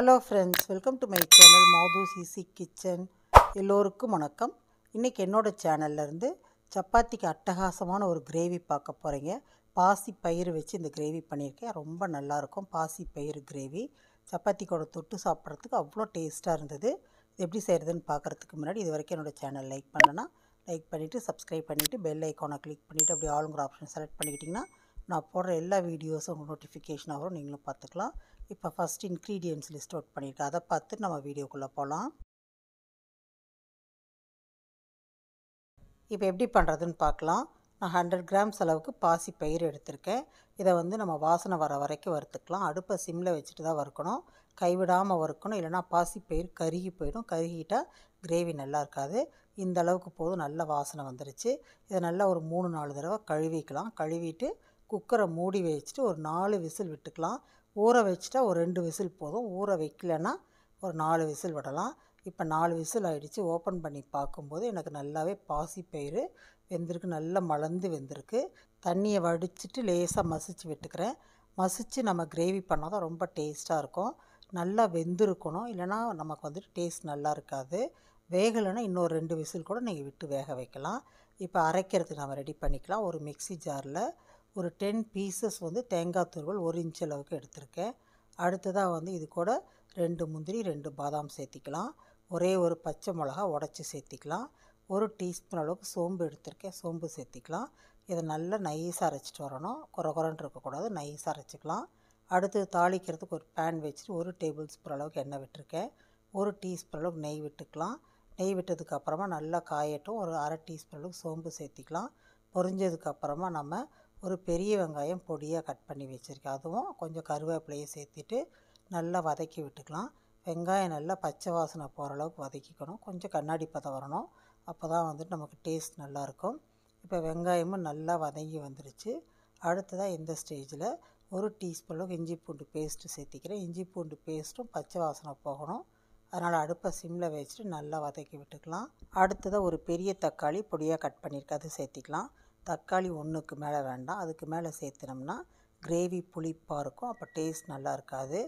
hello friends welcome to my channel Madhu easy kitchen எல்லோருக்கும் வணக்கம் இன்றைக்கி என்னோடய சேனல்லேருந்து சப்பாத்திக்கு அட்டகாசமான ஒரு கிரேவி பார்க்க போகிறீங்க பாசி பயிறு வச்சு இந்த கிரேவி பண்ணியிருக்கேன் ரொம்ப நல்லாயிருக்கும் பாசி பயிறு கிரேவி சப்பாத்தி கூட தொட்டு சாப்பிட்றதுக்கு அவ்வளோ டேஸ்ட்டாக இருந்தது எப்படி செய்கிறதுன்னு பார்க்குறதுக்கு முன்னாடி இது வரைக்கும் என்னோடய சேனல் லைக் பண்ணனா லைக் பண்ணிவிட்டு சப்ஸ்கிரைப் பண்ணிவிட்டு பெல் ஐக்கானை கிளிக் பண்ணிவிட்டு அப்படியே ஆளுங்கிற ஆப்ஷன் செலக்ட் பண்ணிக்கிட்டிங்கன்னா நான் போடுற எல்லா வீடியோஸும் நோட்டிஃபிகேஷன் நீங்களும் பார்த்துக்கலாம் இப்போ ஃபஸ்ட் இன்க்ரீடியன்ஸ் லிஸ்ட் அவுட் பண்ணியிருக்கேன் அதை பார்த்து நம்ம வீடியோக்குள்ளே போகலாம் இப்போ எப்படி பண்ணுறதுன்னு பார்க்கலாம் நான் ஹண்ட்ரட் கிராம்ஸ் அளவுக்கு பாசி பயிர் எடுத்திருக்கேன் இதை வந்து நம்ம வாசனை வர வரைக்கும் வறுத்துக்கலாம் அடுப்பை சிம்மில் வச்சுட்டு தான் வறுக்கணும் கைவிடாமல் வறுக்கணும் இல்லைனா பாசி பயிர் கருகி போயிடும் கருகிட்டால் கிரேவி நல்லா இருக்காது இந்த அளவுக்கு போதும் நல்ல வாசனை வந்துருச்சு இதை நல்லா ஒரு மூணு நாலு தடவை கழுவிக்கலாம் கழுவிட்டு குக்கரை மூடி வச்சுட்டு ஒரு நாலு விசில் விட்டுக்கலாம் ஊற வச்சுட்டா ஒரு ரெண்டு விசில் போதும் ஊற வைக்கலன்னா ஒரு நாலு விசில் விடலாம் இப்போ நாலு விசில் ஆகிடுச்சு ஓப்பன் பண்ணி பார்க்கும்போது எனக்கு நல்லாவே பாசி பயிறு வெந்திருக்கு நல்லா மலர்ந்து வெந்திருக்கு தண்ணியை வடிச்சிட்டு லேசாக மசிச்சு விட்டுக்கிறேன் மசித்து நம்ம கிரேவி பண்ணால் தான் ரொம்ப டேஸ்ட்டாக இருக்கும் நல்லா வெந்திருக்கணும் இல்லைனா நமக்கு வந்துட்டு டேஸ்ட் நல்லா இருக்காது வேகலைன்னா இன்னொரு ரெண்டு விசில் கூட நீங்கள் விட்டு வேக வைக்கலாம் இப்போ அரைக்கிறதுக்கு நம்ம ரெடி பண்ணிக்கலாம் ஒரு மிக்சி ஜாரில் ஒரு டென் பீசஸ் வந்து தேங்காய் துருவல் ஒரு இன்ச் அளவுக்கு எடுத்திருக்கேன் அடுத்ததாக வந்து இது கூட ரெண்டு முந்திரி ரெண்டு பாதாம் சேர்த்திக்கலாம் ஒரே ஒரு பச்சை மிளகா உடச்சி சேர்த்திக்கலாம் ஒரு டீஸ்பூன் அளவுக்கு சோம்பு எடுத்திருக்கேன் சோம்பு சேர்த்திக்கலாம் இதை நல்லா நைஸ் அரைச்சிட்டு வரணும் குறை குறைன்னு இருக்கக்கூடாது நைஸாக அரைச்சிக்கலாம் அடுத்து தாளிக்கிறதுக்கு ஒரு பேன் வச்சுட்டு ஒரு டேபிள் ஸ்பூன் அளவுக்கு எண்ணெய் விட்டுருக்கேன் ஒரு டீஸ்பூன் அளவுக்கு நெய் விட்டுக்கலாம் நெய் விட்டதுக்கப்புறமா நல்லா காயட்டும் ஒரு அரை டீஸ்பூன் அளவுக்கு சோம்பு சேர்த்திக்கலாம் பொறிஞ்சதுக்கப்புறமா நம்ம ஒரு பெரிய வெங்காயம் பொடியாக கட் பண்ணி வச்சுருக்கேன் அதுவும் கொஞ்சம் கருவேப்பிலையும் சேர்த்துட்டு நல்லா வதக்கி விட்டுக்கலாம் வெங்காயம் நல்லா பச்சை வாசனை போகிற அளவுக்கு வதக்கிக்கணும் கொஞ்சம் கண்ணாடி பதம் வரணும் அப்போ தான் வந்துட்டு நமக்கு டேஸ்ட் நல்லாயிருக்கும் இப்போ வெங்காயமும் நல்லா வதங்கி வந்துருச்சு அடுத்ததாக இந்த ஸ்டேஜில் ஒரு டீஸ்பூனுக்கு இஞ்சி பூண்டு பேஸ்ட்டு சேர்த்திக்கிறேன் இஞ்சி பூண்டு பேஸ்ட்டும் பச்சை வாசனை போகணும் அதனால் அடுப்பை சிம்மில் வச்சுட்டு நல்லா வதக்கி விட்டுக்கலாம் அடுத்ததாக ஒரு பெரிய தக்காளி பொடியாக கட் பண்ணியிருக்க அது சேர்த்திக்கலாம் தக்காளி ஒன்றுக்கு மேலே வேண்டாம் அதுக்கு மேலே சேர்த்துனோம்னா கிரேவி புளிப்பாக இருக்கும் அப்போ டேஸ்ட் நல்லா இருக்காது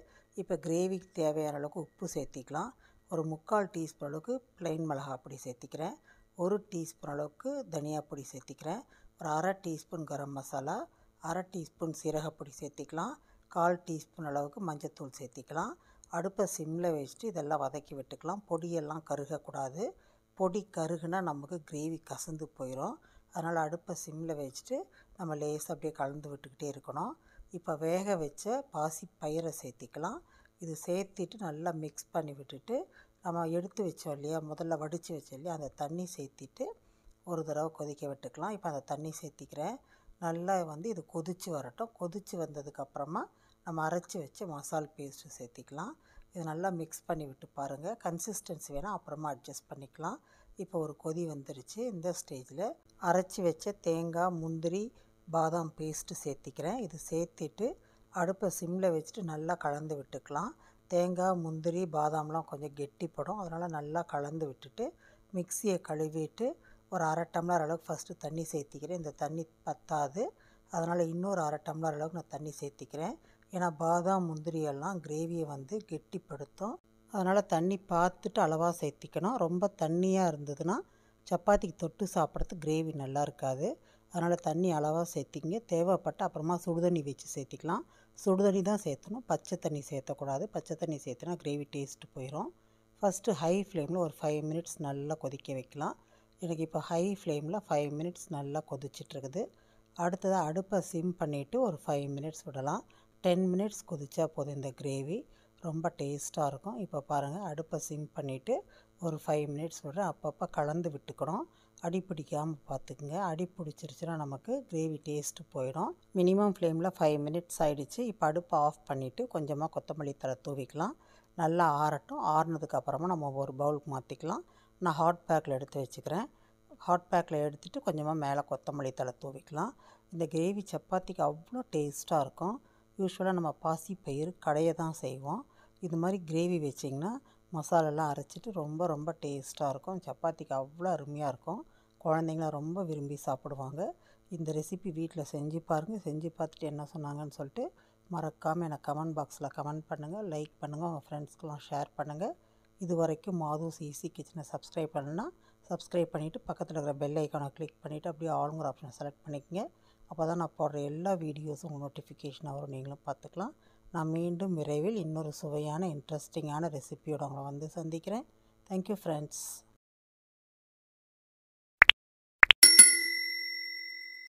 இப்போ கிரேவிக்கு தேவையான அளவுக்கு உப்பு சேர்த்திக்கலாம் ஒரு முக்கால் டீஸ்பூன் அளவுக்கு ப்ளைன் மிளகா பொடி சேர்த்திக்கிறேன் ஒரு டீஸ்பூன் அளவுக்கு தனியா பொடி சேர்த்திக்கிறேன் ஒரு அரை டீஸ்பூன் கரம் மசாலா அரை டீஸ்பூன் சீரகப்பொடி சேர்த்திக்கலாம் கால் டீஸ்பூன் அளவுக்கு மஞ்சத்தூள் சேர்த்திக்கலாம் அடுப்பை சிம்மில் வச்சுட்டு இதெல்லாம் வதக்கி விட்டுக்கலாம் பொடியெல்லாம் கருகக்கூடாது பொடி கருகுனா நமக்கு கிரேவி கசந்து போயிடும் அதனால் அடுப்பை சிம்மில் வச்சுட்டு நம்ம லேஸ் அப்படியே கலந்து விட்டுக்கிட்டே இருக்கணும் இப்போ வேக வச்ச பாசி பயிரை சேர்த்திக்கலாம் இது சேர்த்திட்டு நல்லா மிக்ஸ் பண்ணி விட்டுட்டு நம்ம எடுத்து வச்சோம் இல்லையா முதல்ல வடித்து வச்சோம் இல்லையா அந்த தண்ணி சேர்த்திட்டு ஒரு தடவை கொதிக்க விட்டுக்கலாம் இப்போ அந்த தண்ணி சேர்த்திக்கிறேன் நல்லா வந்து இது கொதித்து வரட்டும் கொதித்து வந்ததுக்கப்புறமா நம்ம அரைச்சி வச்சு மசால் பேஸ்ட்டு சேர்த்திக்கலாம் இது நல்லா மிக்ஸ் பண்ணி விட்டு பாருங்கள் கன்சிஸ்டன்சி வேணால் அப்புறமா அட்ஜஸ்ட் பண்ணிக்கலாம் இப்போ ஒரு கொதி வந்துருச்சு இந்த ஸ்டேஜில் அரைச்சி வச்ச தேங்காய் முந்திரி பாதாம் பேஸ்ட்டு சேர்த்திக்கிறேன் இது சேர்த்துட்டு அடுப்பை சிம்மில் வச்சுட்டு நல்லா கலந்து விட்டுக்கலாம் தேங்காய் முந்திரி பாதாம்லாம் கொஞ்சம் கெட்டிப்படும் அதனால் நல்லா கலந்து விட்டுட்டு மிக்சியை கழுவிட்டு ஒரு அரை டம்ளர் அளவுக்கு ஃபஸ்ட்டு தண்ணி சேர்த்திக்கிறேன் இந்த தண்ணி பத்தாது அதனால் இன்னொரு அரை டம்ளர் அளவுக்கு நான் தண்ணி சேர்த்திக்கிறேன் ஏன்னா பாதாம் முந்திரியெல்லாம் கிரேவியை வந்து கெட்டிப்படுத்தும் அதனால் தண்ணி பார்த்துட்டு அளவாக சேர்த்திக்கணும் ரொம்ப தண்ணியாக இருந்ததுன்னா சப்பாத்திக்கு தொட்டு சாப்பிட்றதுக்கு கிரேவி நல்லா இருக்காது அதனால் தண்ணி அளவாக சேர்த்திங்க தேவைப்பட்ட அப்புறமா சுடுதண்ணி வச்சு சேர்த்திக்கலாம் சுடுதண்ணி தான் சேர்த்தணும் பச்சை தண்ணி சேர்த்தக்கூடாது பச்சை தண்ணி சேர்த்துனா கிரேவி டேஸ்ட்டு போயிடும் ஃபஸ்ட்டு ஹை ஃப்ளேமில் ஒரு ஃபைவ் மினிட்ஸ் நல்லா கொதிக்க வைக்கலாம் எனக்கு இப்போ ஹை ஃப்ளேமில் ஃபைவ் மினிட்ஸ் நல்லா கொதிச்சிட்ருக்குது அடுத்ததாக அடுப்பை சிம் பண்ணிவிட்டு ஒரு ஃபைவ் மினிட்ஸ் விடலாம் டென் மினிட்ஸ் கொதிச்சா போதும் இந்த கிரேவி ரொம்ப டேஸ்ட்டாக இருக்கும் இப்போ பாருங்கள் அடுப்பை சிம் பண்ணிவிட்டு ஒரு ஃபைவ் மினிட்ஸ் விட அப்பப்போ கலந்து விட்டுக்கணும் அடி பிடிக்காமல் பார்த்துக்குங்க அடி பிடிச்சிருச்சுன்னா நமக்கு கிரேவி டேஸ்ட்டு போயிடும் மினிமம் ஃப்ளேமில் ஃபைவ் மினிட்ஸ் ஆகிடுச்சு இப்போ அடுப்பை ஆஃப் பண்ணிவிட்டு கொஞ்சமாக கொத்தமல்லி தலை தூவிக்கலாம் நல்லா ஆறட்டும் ஆறுனதுக்கப்புறமா நம்ம ஒரு பவுலுக்கு மாற்றிக்கலாம் நான் ஹாட் பேக்கில் எடுத்து வச்சுக்கிறேன் ஹாட் பேக்கில் எடுத்துகிட்டு கொஞ்சமாக மேலே கொத்தமல்லி தலை தூவிக்கலாம் இந்த கிரேவி சப்பாத்திக்கு அவ்வளோ டேஸ்ட்டாக இருக்கும் யூஸ்வலாக நம்ம பாசி பயிர் கடையை தான் செய்வோம் இது மாதிரி கிரேவி வச்சிங்கன்னா மசாலாலாம் அரைச்சிட்டு ரொம்ப ரொம்ப டேஸ்ட்டாக இருக்கும் சப்பாத்திக்கு அவ்வளோ அருமையாக இருக்கும் குழந்தைங்களாம் ரொம்ப விரும்பி சாப்பிடுவாங்க இந்த ரெசிபி வீட்டில் செஞ்சு பாருங்கள் செஞ்சு பார்த்துட்டு என்ன சொன்னாங்கன்னு சொல்லிட்டு மறக்காமல் எனக்கு கமெண்ட் பாக்ஸில் கமெண்ட் பண்ணுங்கள் லைக் பண்ணுங்கள் உங்கள் ஃப்ரெண்ட்ஸ்க்கெலாம் ஷேர் பண்ணுங்கள் இது வரைக்கும் மாதூஸ் ஈஸி கிச்சனை சப்ஸ்கிரைப் பண்ணுன்னா சப்ஸ்கிரைப் பண்ணிவிட்டு பக்கத்தில் இருக்கிற பெல் ஐக்கானை கிளிக் பண்ணிவிட்டு அப்படியே ஆளுங்கிற ஆப்ஷனை செலக்ட் பண்ணிக்கோங்க அப்போ தான் நான் போடுற எல்லா வீடியோஸும் உங்கள் நோட்டிஃபிகேஷனாக வரும் நீங்களும் பார்த்துக்கலாம் நான் மீண்டும் விரைவில் இன்னொரு சுவையான இன்ட்ரெஸ்டிங்கான ரெசிபியோட உங்களை வந்து சந்திக்கிறேன் தேங்க்யூ ஃப்ரெண்ட்ஸ்